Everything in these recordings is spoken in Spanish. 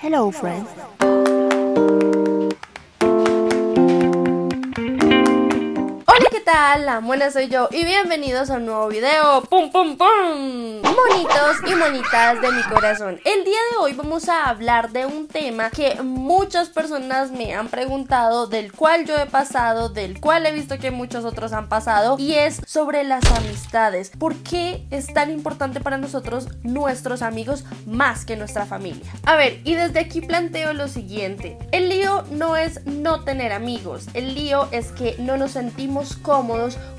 Hello, friends. Hola, buenas, soy yo y bienvenidos a un nuevo video. ¡Pum, pum, pum! Monitos y monitas de mi corazón. El día de hoy vamos a hablar de un tema que muchas personas me han preguntado, del cual yo he pasado, del cual he visto que muchos otros han pasado, y es sobre las amistades. ¿Por qué es tan importante para nosotros nuestros amigos más que nuestra familia? A ver, y desde aquí planteo lo siguiente. El lío no es no tener amigos, el lío es que no nos sentimos cómodos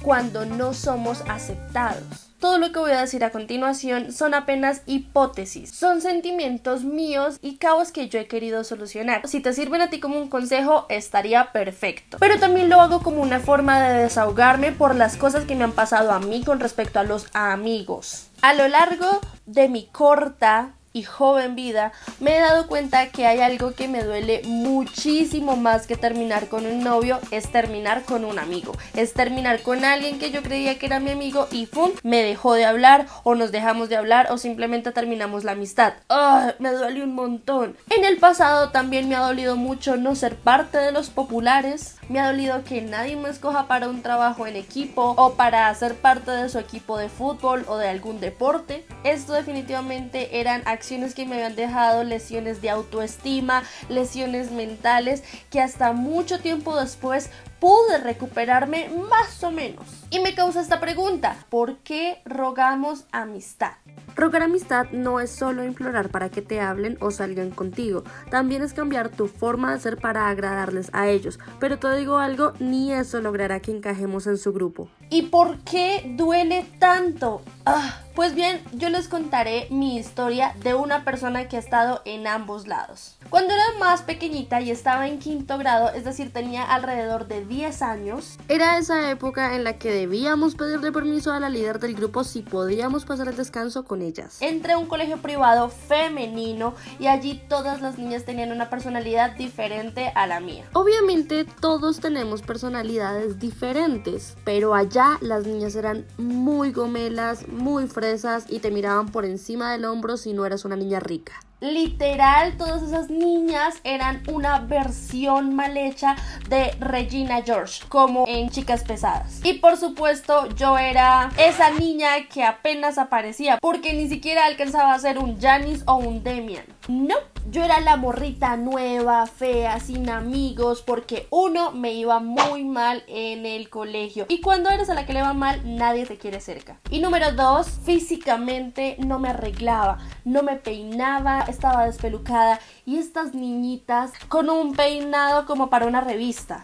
cuando no somos aceptados. Todo lo que voy a decir a continuación son apenas hipótesis, son sentimientos míos y cabos que yo he querido solucionar. Si te sirven a ti como un consejo, estaría perfecto. Pero también lo hago como una forma de desahogarme por las cosas que me han pasado a mí con respecto a los amigos. A lo largo de mi corta y joven vida, me he dado cuenta que hay algo que me duele muchísimo más que terminar con un novio, es terminar con un amigo, es terminar con alguien que yo creía que era mi amigo y ¡pum! me dejó de hablar o nos dejamos de hablar o simplemente terminamos la amistad. ay ah, Me duele un montón. En el pasado también me ha dolido mucho no ser parte de los populares, me ha dolido que nadie me escoja para un trabajo en equipo o para ser parte de su equipo de fútbol o de algún deporte. Esto definitivamente eran acciones que me habían dejado lesiones de autoestima, lesiones mentales, que hasta mucho tiempo después pude recuperarme más o menos. Y me causa esta pregunta, ¿por qué rogamos amistad? Rogar amistad no es solo implorar para que te hablen o salgan contigo, también es cambiar tu forma de ser para agradarles a ellos, pero te digo algo, ni eso logrará que encajemos en su grupo. ¿Y por qué duele tanto? Ah, pues bien, yo les contaré mi historia de una persona que ha estado en ambos lados. Cuando era más pequeñita y estaba en quinto grado, es decir, tenía alrededor de 10 años, era esa época en la que debíamos pedirle permiso a la líder del grupo si podíamos pasar el descanso con ellas. Entré a un colegio privado femenino y allí todas las niñas tenían una personalidad diferente a la mía. Obviamente todos tenemos personalidades diferentes, pero allá las niñas eran muy gomelas, muy fresas y te miraban por encima del hombro si no eras una niña rica literal todas esas niñas eran una versión mal hecha de Regina George, como en Chicas Pesadas. Y por supuesto, yo era esa niña que apenas aparecía, porque ni siquiera alcanzaba a ser un Janis o un Demian. No, yo era la morrita nueva, fea, sin amigos, porque uno me iba muy mal en el colegio. Y cuando eres a la que le va mal, nadie te quiere cerca. Y número dos, físicamente no me arreglaba, no me peinaba, estaba despelucada y estas niñitas con un peinado como para una revista.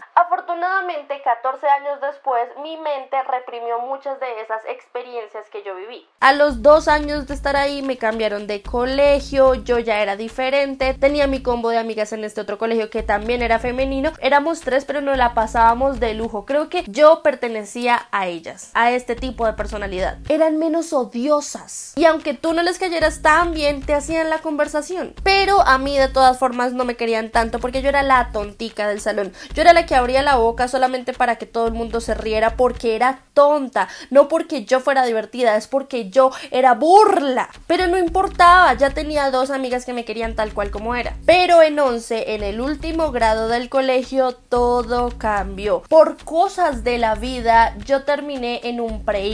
Afortunadamente, 14 años después, mi mente reprimió muchas de esas experiencias que yo viví. A los dos años de estar ahí me cambiaron de colegio, yo ya era diferente, tenía mi combo de amigas en este otro colegio que también era femenino, éramos tres pero no la pasábamos de lujo, creo que yo pertenecía a ellas, a este tipo de personalidad. Eran menos odiosas y aunque tú no les cayeras tan bien, te hacían la conversación. Pero a mí de todas formas no me querían tanto porque yo era la tontica del salón, yo era la que abría la boca solamente para que todo el mundo se riera porque era tonta, no porque yo fuera divertida, es porque yo era burla. Pero no importaba, ya tenía dos amigas que me querían tal cual como era. Pero en 11, en el último grado del colegio, todo cambió. Por cosas de la vida, yo terminé en un pre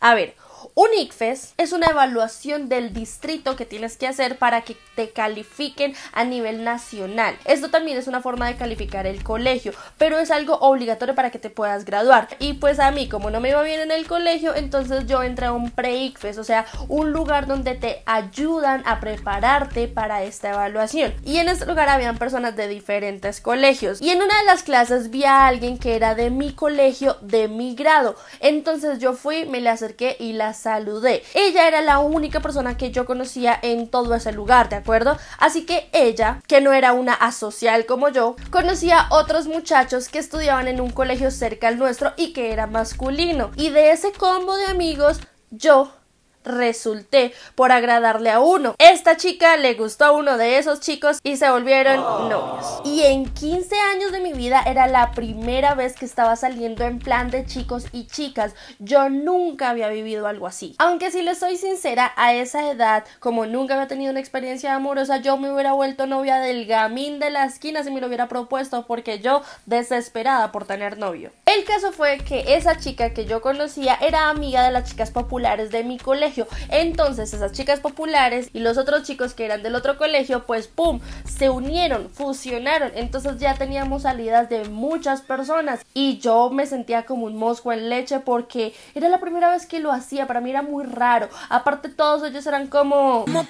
A ver, un ICFES es una evaluación del distrito que tienes que hacer para que te califiquen a nivel nacional. Esto también es una forma de calificar el colegio, pero es algo obligatorio para que te puedas graduar. Y pues a mí, como no me iba bien en el colegio, entonces yo entré a un pre-ICFES, o sea, un lugar donde te ayudan a prepararte para esta evaluación. Y en este lugar habían personas de diferentes colegios. Y en una de las clases vi a alguien que era de mi colegio, de mi grado. Entonces yo fui, me le acerqué y la saludé. Ella era la única persona que yo conocía en todo ese lugar, ¿de acuerdo? Así que ella, que no era una asocial como yo, conocía otros muchachos que estudiaban en un colegio cerca al nuestro y que era masculino. Y de ese combo de amigos, yo resulté por agradarle a uno. Esta chica le gustó a uno de esos chicos y se volvieron oh. novios. Y en 15 años de mi vida era la primera vez que estaba saliendo en plan de chicos y chicas. Yo nunca había vivido algo así. Aunque si les soy sincera, a esa edad, como nunca había tenido una experiencia amorosa, yo me hubiera vuelto novia del gamín de la esquina si me lo hubiera propuesto porque yo desesperada por tener novio. El caso fue que esa chica que yo conocía era amiga de las chicas populares de mi colegio entonces esas chicas populares y los otros chicos que eran del otro colegio, pues ¡pum! Se unieron, fusionaron. Entonces ya teníamos salidas de muchas personas y yo me sentía como un mosco en leche porque era la primera vez que lo hacía. Para mí era muy raro. Aparte todos ellos eran como... un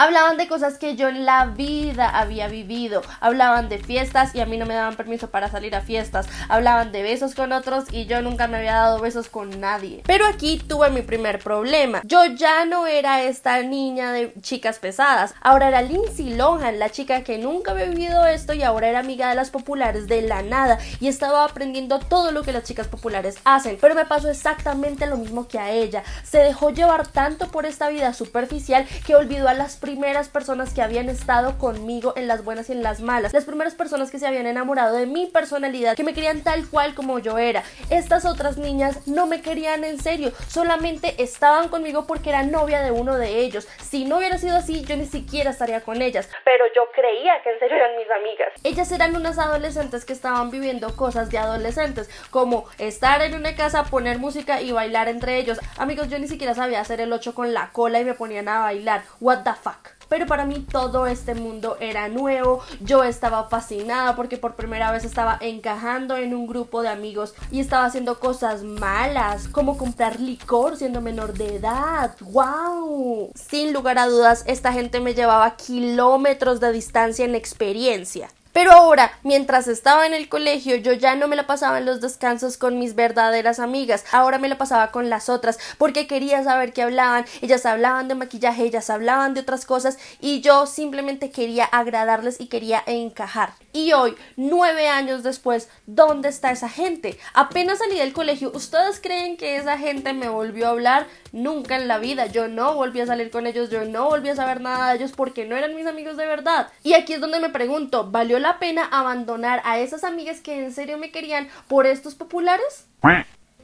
Hablaban de cosas que yo en la vida había vivido. Hablaban de fiestas y a mí no me daban permiso para salir a fiestas. Hablaban de besos con otros y yo nunca me había dado besos con nadie. Pero aquí tuve mi primer problema. Yo ya no era esta niña de chicas pesadas. Ahora era Lindsay Lohan, la chica que nunca había vivido esto y ahora era amiga de las populares de la nada y estaba aprendiendo todo lo que las chicas populares hacen. Pero me pasó exactamente lo mismo que a ella. Se dejó llevar tanto por esta vida superficial que olvidó a las personas primeras personas que habían estado conmigo en las buenas y en las malas, las primeras personas que se habían enamorado de mi personalidad, que me querían tal cual como yo era. Estas otras niñas no me querían en serio, solamente estaban conmigo porque era novia de uno de ellos. Si no hubiera sido así, yo ni siquiera estaría con ellas, pero yo creía que en serio eran mis amigas. Ellas eran unas adolescentes que estaban viviendo cosas de adolescentes, como estar en una casa, poner música y bailar entre ellos. Amigos, yo ni siquiera sabía hacer el 8 con la cola y me ponían a bailar. What the fuck pero para mí todo este mundo era nuevo, yo estaba fascinada porque por primera vez estaba encajando en un grupo de amigos y estaba haciendo cosas malas, como comprar licor siendo menor de edad, wow. Sin lugar a dudas, esta gente me llevaba kilómetros de distancia en experiencia. Pero ahora, mientras estaba en el colegio, yo ya no me la pasaba en los descansos con mis verdaderas amigas, ahora me la pasaba con las otras, porque quería saber qué hablaban, ellas hablaban de maquillaje, ellas hablaban de otras cosas, y yo simplemente quería agradarles y quería encajar. Y hoy, nueve años después, ¿dónde está esa gente? Apenas salí del colegio, ¿ustedes creen que esa gente me volvió a hablar? Nunca en la vida. Yo no volví a salir con ellos, yo no volví a saber nada de ellos porque no eran mis amigos de verdad. Y aquí es donde me pregunto, ¿valió la pena abandonar a esas amigas que en serio me querían por estos populares?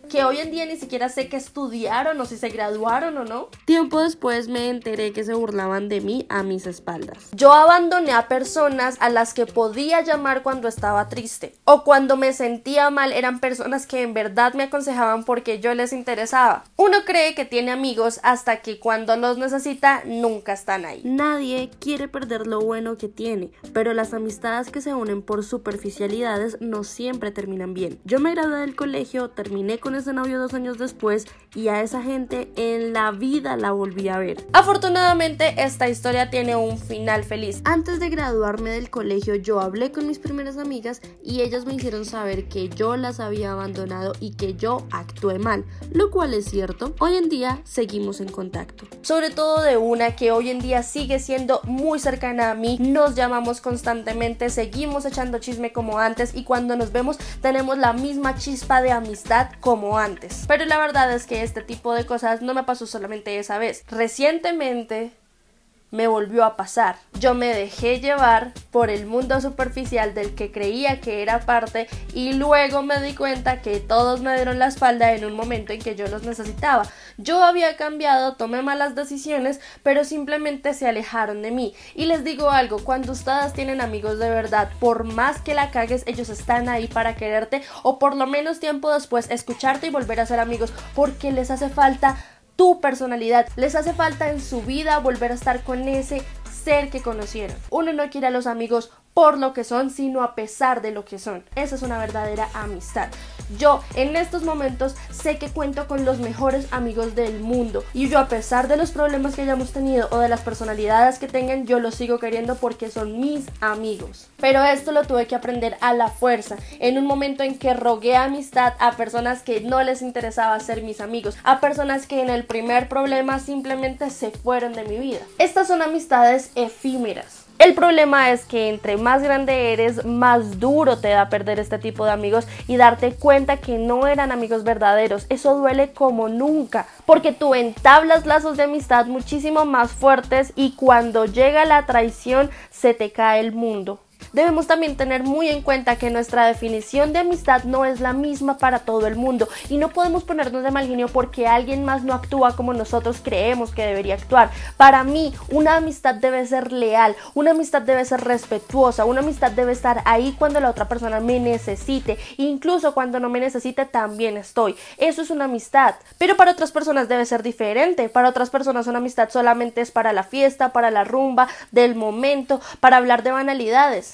que hoy en día ni siquiera sé que estudiaron o si se graduaron o no. Tiempo después me enteré que se burlaban de mí a mis espaldas. Yo abandoné a personas a las que podía llamar cuando estaba triste o cuando me sentía mal eran personas que en verdad me aconsejaban porque yo les interesaba. Uno cree que tiene amigos hasta que cuando los necesita nunca están ahí. Nadie quiere perder lo bueno que tiene, pero las amistades que se unen por superficialidades no siempre terminan bien. Yo me gradué del colegio, terminé con ese novio dos años después y a esa gente en la vida la volví a ver. Afortunadamente esta historia tiene un final feliz. Antes de graduarme del colegio yo hablé con mis primeras amigas y ellas me hicieron saber que yo las había abandonado y que yo actué mal, lo cual es cierto. Hoy en día seguimos en contacto. Sobre todo de una que hoy en día sigue siendo muy cercana a mí, nos llamamos constantemente, seguimos echando chisme como antes y cuando nos vemos tenemos la misma chispa de amistad como antes. Pero la verdad es que este tipo de cosas no me pasó solamente esa vez. Recientemente me volvió a pasar. Yo me dejé llevar por el mundo superficial del que creía que era parte y luego me di cuenta que todos me dieron la espalda en un momento en que yo los necesitaba. Yo había cambiado, tomé malas decisiones, pero simplemente se alejaron de mí. Y les digo algo, cuando ustedes tienen amigos de verdad, por más que la cagues, ellos están ahí para quererte o por lo menos tiempo después escucharte y volver a ser amigos porque les hace falta tu personalidad. Les hace falta en su vida volver a estar con ese ser que conocieron. Uno no quiere a los amigos por lo que son, sino a pesar de lo que son. Esa es una verdadera amistad. Yo en estos momentos sé que cuento con los mejores amigos del mundo y yo a pesar de los problemas que hayamos tenido o de las personalidades que tengan, yo los sigo queriendo porque son mis amigos. Pero esto lo tuve que aprender a la fuerza, en un momento en que rogué amistad a personas que no les interesaba ser mis amigos, a personas que en el primer problema simplemente se fueron de mi vida. Estas son amistades efímeras el problema es que entre más grande eres, más duro te da perder este tipo de amigos y darte cuenta que no eran amigos verdaderos. Eso duele como nunca, porque tú entablas lazos de amistad muchísimo más fuertes y cuando llega la traición se te cae el mundo. Debemos también tener muy en cuenta que nuestra definición de amistad no es la misma para todo el mundo y no podemos ponernos de mal genio porque alguien más no actúa como nosotros creemos que debería actuar. Para mí, una amistad debe ser leal, una amistad debe ser respetuosa, una amistad debe estar ahí cuando la otra persona me necesite, incluso cuando no me necesite también estoy. Eso es una amistad, pero para otras personas debe ser diferente. Para otras personas una amistad solamente es para la fiesta, para la rumba, del momento, para hablar de banalidades.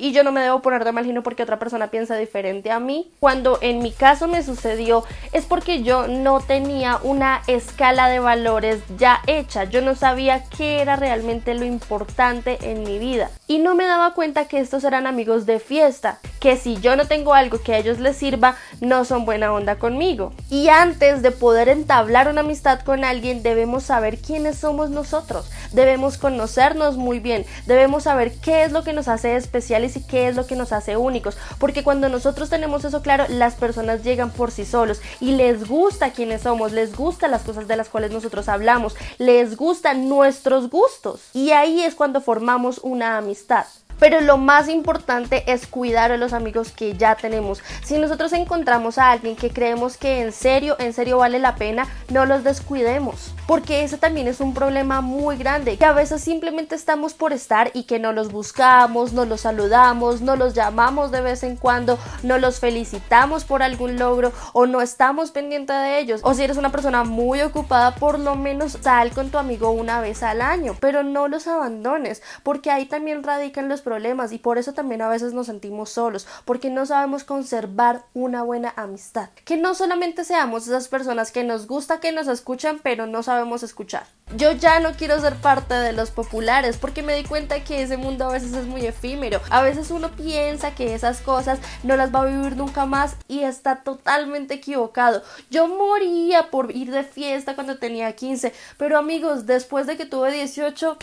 y yo no me debo poner de mal porque otra persona piensa diferente a mí. Cuando en mi caso me sucedió es porque yo no tenía una escala de valores ya hecha, yo no sabía qué era realmente lo importante en mi vida y no me daba cuenta que estos eran amigos de fiesta, que si yo no tengo algo que a ellos les sirva, no son buena onda conmigo. Y antes de poder entablar una amistad con alguien, debemos saber quiénes somos nosotros, debemos conocernos muy bien, debemos saber qué es lo que nos hace especiales y qué es lo que nos hace únicos. Porque cuando nosotros tenemos eso claro, las personas llegan por sí solos y les gusta quiénes somos, les gusta las cosas de las cuales nosotros hablamos, les gustan nuestros gustos. Y ahí es cuando formamos una amistad pero lo más importante es cuidar a los amigos que ya tenemos. Si nosotros encontramos a alguien que creemos que en serio, en serio vale la pena, no los descuidemos porque ese también es un problema muy grande, que a veces simplemente estamos por estar y que no los buscamos, no los saludamos, no los llamamos de vez en cuando, no los felicitamos por algún logro o no estamos pendiente de ellos. O si eres una persona muy ocupada, por lo menos sal con tu amigo una vez al año, pero no los abandones, porque ahí también radican los problemas y por eso también a veces nos sentimos solos, porque no sabemos conservar una buena amistad. Que no solamente seamos esas personas que nos gusta que nos escuchan, pero no sabemos escuchar. Yo ya no quiero ser parte de los populares porque me di cuenta que ese mundo a veces es muy efímero. A veces uno piensa que esas cosas no las va a vivir nunca más y está totalmente equivocado. Yo moría por ir de fiesta cuando tenía 15, pero amigos, después de que tuve 18,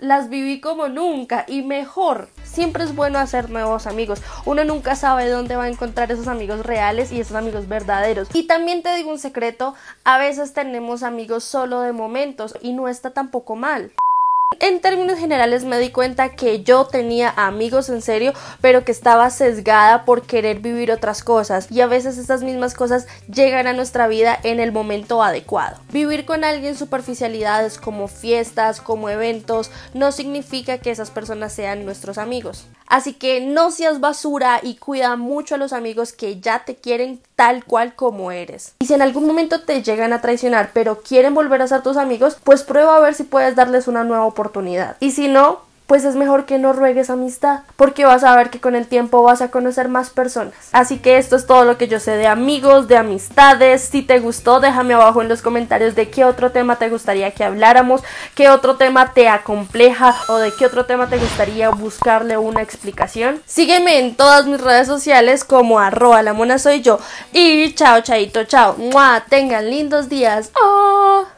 las viví como nunca y mejor. Siempre es bueno hacer nuevos amigos. Uno nunca sabe dónde va a encontrar esos amigos reales y esos amigos verdaderos. Y también te digo un secreto, a veces tenemos amigos solo de momentos y no está tampoco mal. En términos generales me di cuenta que yo tenía amigos en serio, pero que estaba sesgada por querer vivir otras cosas y a veces estas mismas cosas llegan a nuestra vida en el momento adecuado. Vivir con alguien superficialidades como fiestas, como eventos, no significa que esas personas sean nuestros amigos. Así que no seas basura y cuida mucho a los amigos que ya te quieren tal cual como eres. Y si en algún momento te llegan a traicionar pero quieren volver a ser tus amigos, pues prueba a ver si puedes darles una nueva oportunidad y si no, pues es mejor que no ruegues amistad, porque vas a ver que con el tiempo vas a conocer más personas. Así que esto es todo lo que yo sé de amigos, de amistades. Si te gustó, déjame abajo en los comentarios de qué otro tema te gustaría que habláramos, qué otro tema te acompleja o de qué otro tema te gustaría buscarle una explicación. Sígueme en todas mis redes sociales como arroba la mona soy yo. Y chao, chaito, chao. ¡Mua! Tengan lindos días. Oh.